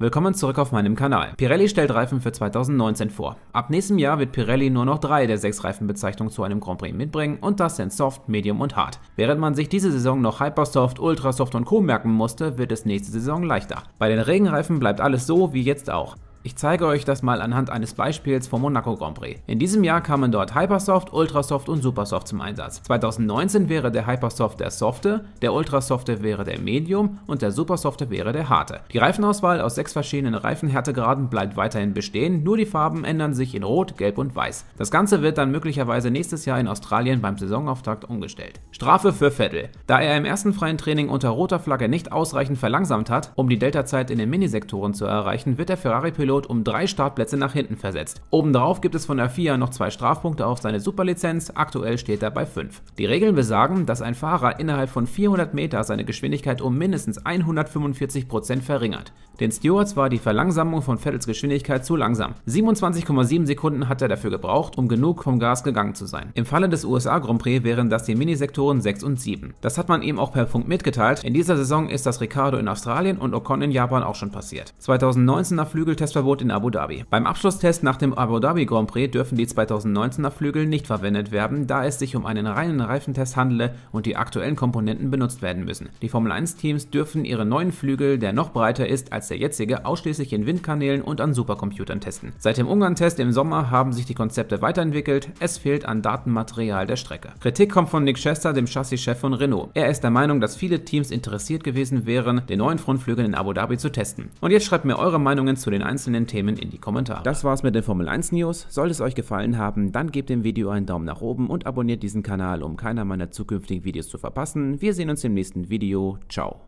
Willkommen zurück auf meinem Kanal. Pirelli stellt Reifen für 2019 vor. Ab nächstem Jahr wird Pirelli nur noch drei der sechs Reifenbezeichnungen zu einem Grand Prix mitbringen und das sind Soft, Medium und Hard. Während man sich diese Saison noch Hypersoft, Ultrasoft und Co. merken musste, wird es nächste Saison leichter. Bei den Regenreifen bleibt alles so wie jetzt auch. Ich zeige euch das mal anhand eines Beispiels vom Monaco Grand Prix. In diesem Jahr kamen dort Hypersoft, Ultrasoft und Supersoft zum Einsatz. 2019 wäre der Hypersoft der softe, der Ultrasofte wäre der medium und der Supersofte wäre der harte. Die Reifenauswahl aus sechs verschiedenen Reifenhärtegraden bleibt weiterhin bestehen, nur die Farben ändern sich in rot, gelb und weiß. Das Ganze wird dann möglicherweise nächstes Jahr in Australien beim Saisonauftakt umgestellt. Strafe für Vettel. Da er im ersten freien Training unter roter Flagge nicht ausreichend verlangsamt hat, um die Delta-Zeit in den Minisektoren zu erreichen, wird der Ferrari-Pilot Pilot um drei Startplätze nach hinten versetzt. Obendrauf gibt es von der FIA noch zwei Strafpunkte auf seine Superlizenz, aktuell steht er bei 5. Die Regeln besagen, dass ein Fahrer innerhalb von 400 Meter seine Geschwindigkeit um mindestens 145% verringert. Den Stewards war die Verlangsamung von Vettels Geschwindigkeit zu langsam. 27,7 Sekunden hat er dafür gebraucht, um genug vom Gas gegangen zu sein. Im Falle des USA Grand Prix wären das die Minisektoren 6 und 7. Das hat man ihm auch per Funk mitgeteilt. In dieser Saison ist das Ricardo in Australien und Ocon in Japan auch schon passiert. 2019er Flügeltest Flugverbot in Abu Dhabi. Beim Abschlusstest nach dem Abu Dhabi Grand Prix dürfen die 2019er Flügel nicht verwendet werden, da es sich um einen reinen Reifentest handele und die aktuellen Komponenten benutzt werden müssen. Die Formel 1 Teams dürfen ihre neuen Flügel, der noch breiter ist als der jetzige, ausschließlich in Windkanälen und an Supercomputern testen. Seit dem Ungarn-Test im Sommer haben sich die Konzepte weiterentwickelt, es fehlt an Datenmaterial der Strecke. Kritik kommt von Nick Chester, dem Chassischef von Renault. Er ist der Meinung, dass viele Teams interessiert gewesen wären, den neuen Frontflügel in Abu Dhabi zu testen. Und jetzt schreibt mir eure Meinungen zu den einzelnen einzelnen Themen in die Kommentare. Das war's mit den Formel 1 News. Sollte es euch gefallen haben, dann gebt dem Video einen Daumen nach oben und abonniert diesen Kanal, um keiner meiner zukünftigen Videos zu verpassen. Wir sehen uns im nächsten Video. Ciao.